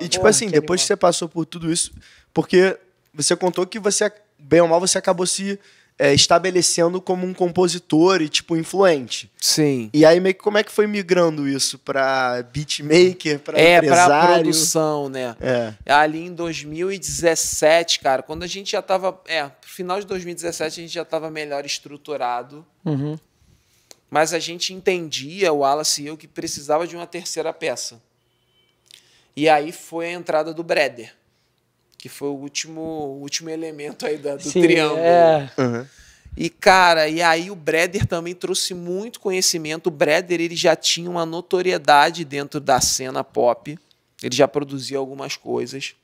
E, é tipo Porra, assim, depois que, que você passou por tudo isso, porque você contou que você, bem ou mal, você acabou se é, estabelecendo como um compositor e, tipo, influente. Sim. E aí, meio que como é que foi migrando isso pra beatmaker, pra é, empresário? É, pra produção, né? É. Ali em 2017, cara, quando a gente já tava... É, no final de 2017 a gente já tava melhor estruturado. Uhum. Mas a gente entendia, o Wallace e eu, que precisava de uma terceira peça. E aí foi a entrada do Breder, que foi o último, o último elemento aí da, do Sim, triângulo. É. Uhum. E, cara, e aí o Breder também trouxe muito conhecimento. O Breder, ele já tinha uma notoriedade dentro da cena pop. Ele já produzia algumas coisas.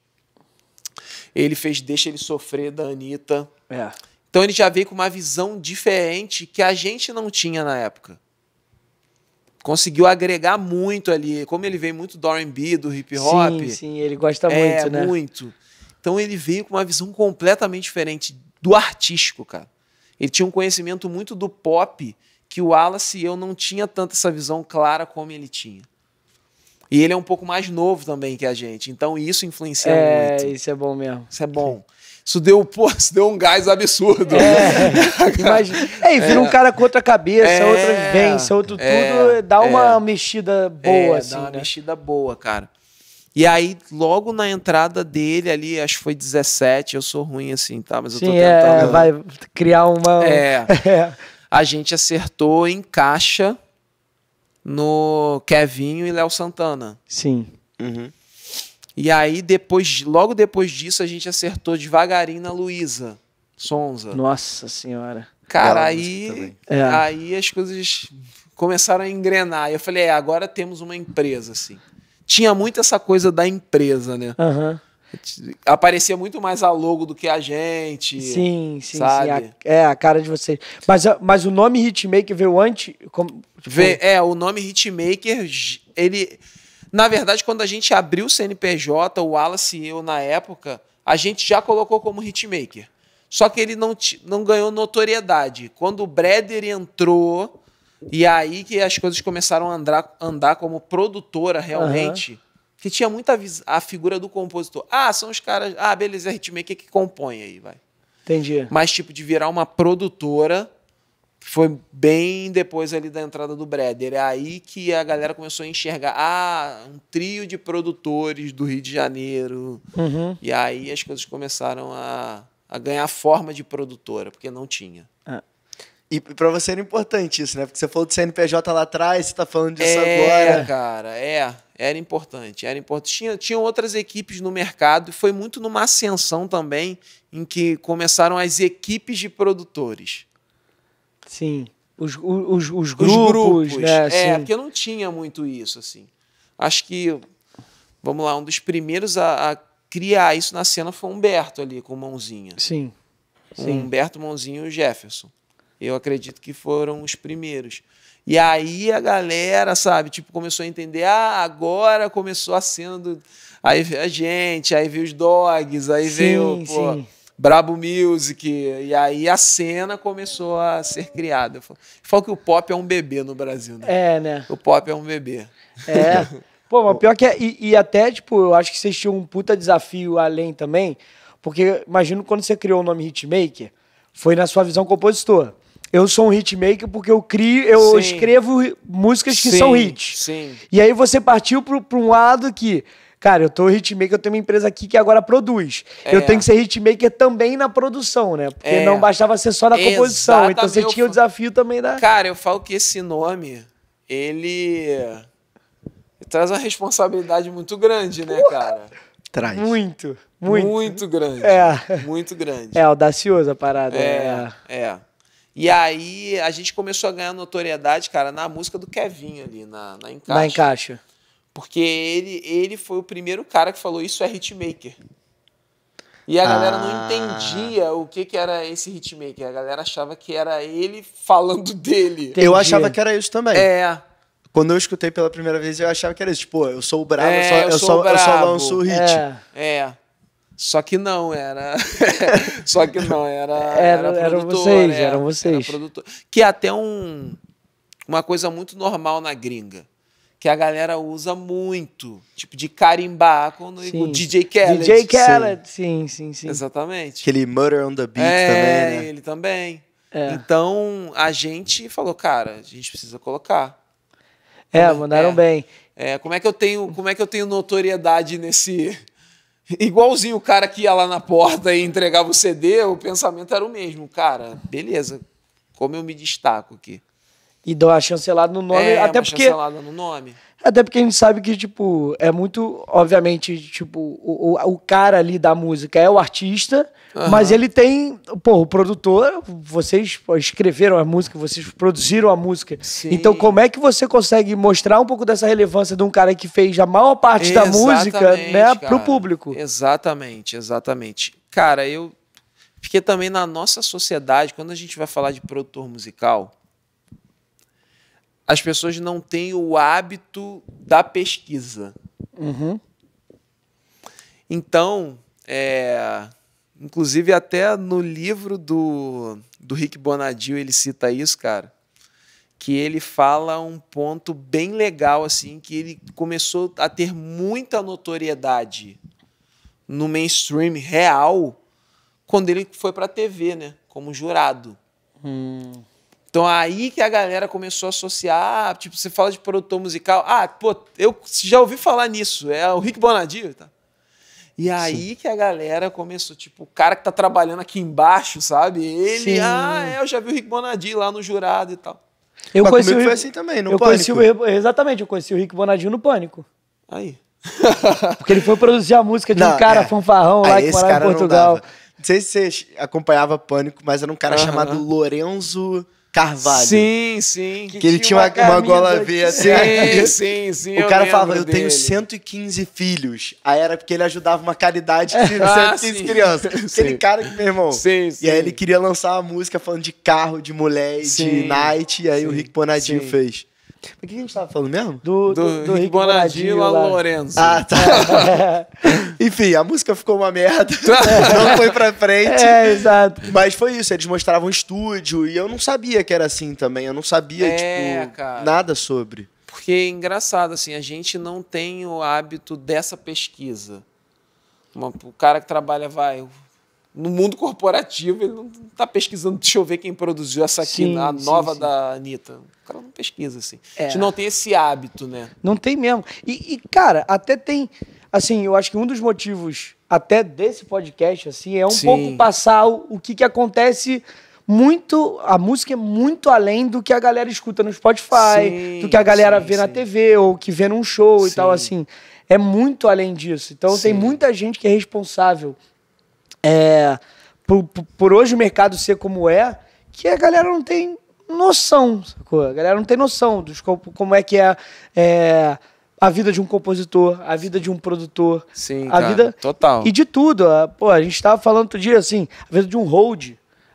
Ele fez Deixa Ele Sofrer, da Anitta. É. Então ele já veio com uma visão diferente que a gente não tinha na época conseguiu agregar muito ali. Como ele veio muito do R&B, do hip hop. Sim, sim, ele gosta é, muito, é, né? muito. Então ele veio com uma visão completamente diferente do artístico, cara. Ele tinha um conhecimento muito do pop que o Wallace e eu não tinha tanta essa visão clara como ele tinha. E ele é um pouco mais novo também que a gente, então isso influencia é, muito. É, isso é bom mesmo. Isso é bom. Isso deu, pô, isso deu um gás absurdo. É, imagina. É, e vira é. um cara com outra cabeça, é, outra vivência, outro é, tudo, dá é. uma mexida boa, é, assim. Dá uma né? mexida boa, cara. E aí, logo na entrada dele ali, acho que foi 17, eu sou ruim assim, tá? Mas Sim, eu tô tentando. É, vai criar uma. É. a gente acertou em caixa no Kevinho e Léo Santana. Sim. Uhum. E aí, depois, logo depois disso, a gente acertou devagarinho na Luísa Sonza. Nossa Senhora. Cara, aí, é. aí as coisas começaram a engrenar. E eu falei, é, agora temos uma empresa, assim. Tinha muito essa coisa da empresa, né? Uhum. Aparecia muito mais a logo do que a gente. Sim, sim, sabe? sim. A, é, a cara de vocês. Mas, mas o nome Hitmaker veio antes? Como, tipo... Vê, é, o nome Hitmaker, ele na verdade, quando a gente abriu o CNPJ, o Wallace e eu, na época, a gente já colocou como hitmaker. Só que ele não, não ganhou notoriedade. Quando o Breder entrou, e é aí que as coisas começaram a andar, andar como produtora realmente. Uhum. Que tinha muita a figura do compositor. Ah, são os caras. Ah, beleza, é hitmaker que compõe aí, vai. Entendi. Mas, tipo, de virar uma produtora foi bem depois ali da entrada do Breder. É aí que a galera começou a enxergar, ah, um trio de produtores do Rio de Janeiro. Uhum. E aí as coisas começaram a, a ganhar forma de produtora, porque não tinha. É. E para você era importante isso, né? Porque você falou do CNPJ lá atrás, você está falando disso é, agora. É, cara, é. Era importante, era importante. Tinha, tinha outras equipes no mercado e foi muito numa ascensão também em que começaram as equipes de produtores. Sim. Os, os, os grupos. Os grupos né? É, Sim. porque não tinha muito isso, assim. Acho que, vamos lá, um dos primeiros a, a criar isso na cena foi o Humberto ali, com Mãozinha. Sim. Sim. Humberto, Mãozinho e o Jefferson. Eu acredito que foram os primeiros. E aí a galera, sabe, tipo, começou a entender, ah, agora começou a cena do... Aí veio a gente, aí veio os dogs, aí sim, veio, pô, sim. Brabo Music. E aí a cena começou a ser criada. Falou que o pop é um bebê no Brasil, né? É, né? O pop é um bebê. É. Pô, mas pior que é, e, e, até, tipo, eu acho que vocês tinham um puta desafio além também, porque imagino quando você criou o nome Hitmaker, foi na sua visão compositor. Eu sou um hitmaker porque eu crio, eu sim. escrevo músicas que sim, são hits. Sim. E aí você partiu para um lado que Cara, eu tô hitmaker, eu tenho uma empresa aqui que agora produz. É. Eu tenho que ser hitmaker também na produção, né? Porque é. não bastava ser só na composição. Então você tinha o desafio também da. Cara, eu falo que esse nome, ele. ele traz uma responsabilidade muito grande, né, Porra. cara? Traz. Muito, muito. Muito grande. É. Muito grande. É, audaciosa a parada. É, é. é. E aí a gente começou a ganhar notoriedade, cara, na música do Kevin ali, na, na Encaixa. Na Encaixa. Porque ele, ele foi o primeiro cara que falou isso é hitmaker. E a galera não ah. entendia o que, que era esse hitmaker. A galera achava que era ele falando dele. Entendi. Eu achava que era isso também. É. Quando eu escutei pela primeira vez, eu achava que era isso. Tipo, eu sou o brabo, é, eu, só, eu, eu, sou, bravo. eu só lanço o hit. É. é. Só que não, era. só que não, era. Era, é, era eram vocês, é, era, eram vocês. Era produtor. Que é até um, uma coisa muito normal na gringa que a galera usa muito, tipo de carimbar quando sim. o DJ Khaled. DJ Khaled, sim. sim, sim, sim. Exatamente. Aquele Murder on the Beat é, também, né? ele também. É. Então, a gente falou, cara, a gente precisa colocar. É, é- mandaram é, bem. É, como é que eu tenho, como é que eu tenho notoriedade nesse igualzinho o cara que ia lá na porta e entregava o CD, o pensamento era o mesmo, cara. Beleza. Como eu me destaco aqui? e dão a chancelada no nome. É, até porque. Chancelada no nome. Até porque a gente sabe que, tipo, é muito, obviamente, tipo, o, o, o cara ali da música é o artista, uhum. mas ele tem, pô, o produtor, vocês escreveram a música, vocês produziram a música. Sim. Então, como é que você consegue mostrar um pouco dessa relevância de um cara que fez a maior parte exatamente, da música, né, para o público? Exatamente, exatamente. Cara, eu. Porque também na nossa sociedade, quando a gente vai falar de produtor musical, as pessoas não têm o hábito da pesquisa. Uhum. Então, é, inclusive até no livro do, do Rick Bonadio ele cita isso, cara, que ele fala um ponto bem legal assim, que ele começou a ter muita notoriedade no mainstream real quando ele foi para a TV, né, como jurado. Hum. Então aí que a galera começou a associar, tipo, você fala de produtor musical, ah, pô, eu já ouvi falar nisso, é o Rick Bonadio, tá? E aí Sim. que a galera começou, tipo, o cara que tá trabalhando aqui embaixo, sabe? Ele, Sim. ah, é, eu já vi o Rick Bonadio lá no jurado e tal. Eu Mas conheci o Rick... foi assim também, no eu Pânico. O... Exatamente, eu conheci o Rick Bonadio no Pânico. Aí. Porque ele foi produzir a música de não, um cara é. fanfarrão lá que morava em Portugal. Não, não sei se você acompanhava Pânico, mas era um cara chamado Lorenzo. Carvalho. Sim, sim. Que, que ele tinha uma, uma, uma gola V assim. Sim, sim, sim. O cara falava, eu tenho 115 filhos. Aí era porque ele ajudava uma caridade de 115 ah, crianças. Aquele sim. cara que, meu irmão. Sim, sim. E aí ele queria lançar uma música falando de carro, de mulher, de night. E aí o Rick Bonadinho fez. Mas o que a gente tava falando mesmo? Do, do, do, do Rick, Bonadinho lá Lorenzo. Ah, tá. Enfim, a música ficou uma merda. Tá. não foi pra frente. É, exato. Mas foi isso, eles mostravam o estúdio e eu não sabia que era assim também. Eu não sabia, é, tipo, cara. nada sobre. Porque é engraçado, assim, a gente não tem o hábito dessa pesquisa. Uma, o cara que trabalha, vai, no mundo corporativo, ele não está pesquisando, deixa eu ver quem produziu essa aqui, sim, a nova sim, sim. da Anitta. O cara não pesquisa, assim. É. A gente é. não tem esse hábito, né? Não tem mesmo. E, e, cara, até tem. Assim, eu acho que um dos motivos até desse podcast, assim, é um pouco passar o, o que, que acontece muito. A música é muito além do que a galera escuta no Spotify, sim, do que a galera vê na TV, ou que vê num show e tal, assim. É muito além disso. Então tem muita gente que é responsável é, por, por hoje o mercado ser como é, que a galera não tem noção, sacou? A galera não tem noção dos como é que é, é, a vida de um compositor, a vida de um produtor. Sim, a cara, vida total. E de tudo. A, pô, a gente estava falando outro dia assim, a vida de um hold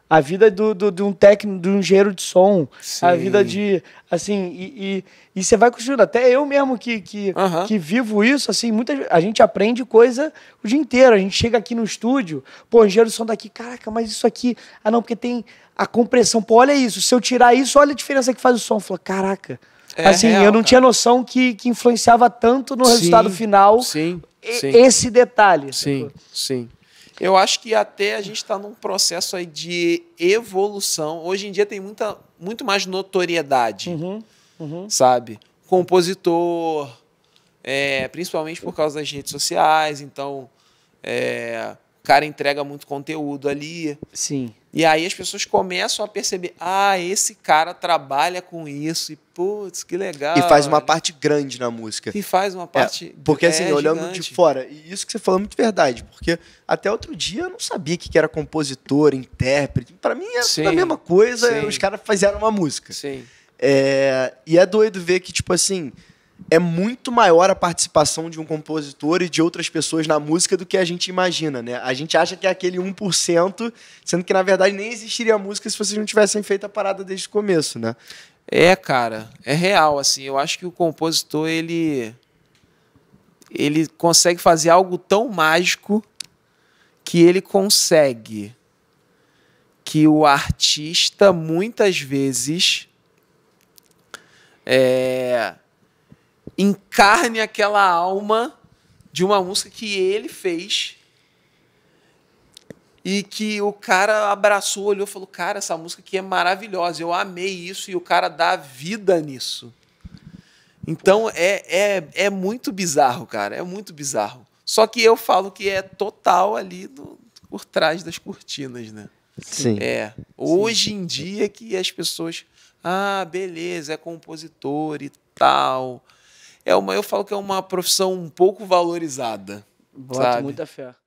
a vida do, do, de um técnico, de um engenheiro de som, Sim. a vida de, assim, e, e, você vai construindo, até eu mesmo que, que, uh -huh. que vivo isso, assim, muita a gente aprende coisa o dia inteiro, a gente chega aqui no estúdio, pô, engenheiro de som daqui, tá caraca, mas isso aqui, ah não, porque tem a compressão, pô, olha isso, se eu tirar isso, olha a diferença que faz o som, falou caraca, é assim, real, eu não cara. tinha noção que, que influenciava tanto no sim, resultado final sim, sim. esse detalhe. Sim, sim. Eu acho que até a gente está num processo aí de evolução. Hoje em dia tem muita, muito mais notoriedade, uhum, uhum. sabe? Compositor, é, principalmente por causa das redes sociais. Então, é, cara entrega muito conteúdo ali. Sim. E aí as pessoas começam a perceber: ah, esse cara trabalha com isso, e putz, que legal. E faz uma parte grande na música. E faz uma é, parte. Assim, é, porque é, assim, olhando gigante. de fora, e isso que você falou é muito verdade, porque até outro dia eu não sabia que era compositor, intérprete. Para mim era é Sim. a mesma coisa, Sim. os caras fizeram uma música. Sim. É, e é doido ver que, tipo assim, é muito maior a participação de um compositor e de outras pessoas na música do que a gente imagina, né? A gente acha que é aquele 1%, sendo que na verdade nem existiria música se vocês não tivessem feito a parada desde o começo, né? É, cara, é real assim. Eu acho que o compositor ele ele consegue fazer algo tão mágico que ele consegue que o artista muitas vezes é encarne aquela alma de uma música que ele fez e que o cara abraçou, olhou e falou: Cara, essa música aqui é maravilhosa, eu amei isso, e o cara dá vida nisso. Então é, é, é muito bizarro, cara, é muito bizarro. Só que eu falo que é total ali por trás das cortinas, né? Sim. É. Hoje Sim. em dia que as pessoas. Ah, beleza, é compositor e tal é uma, eu falo que é uma profissão um pouco valorizada. Boto sabe? muita fé.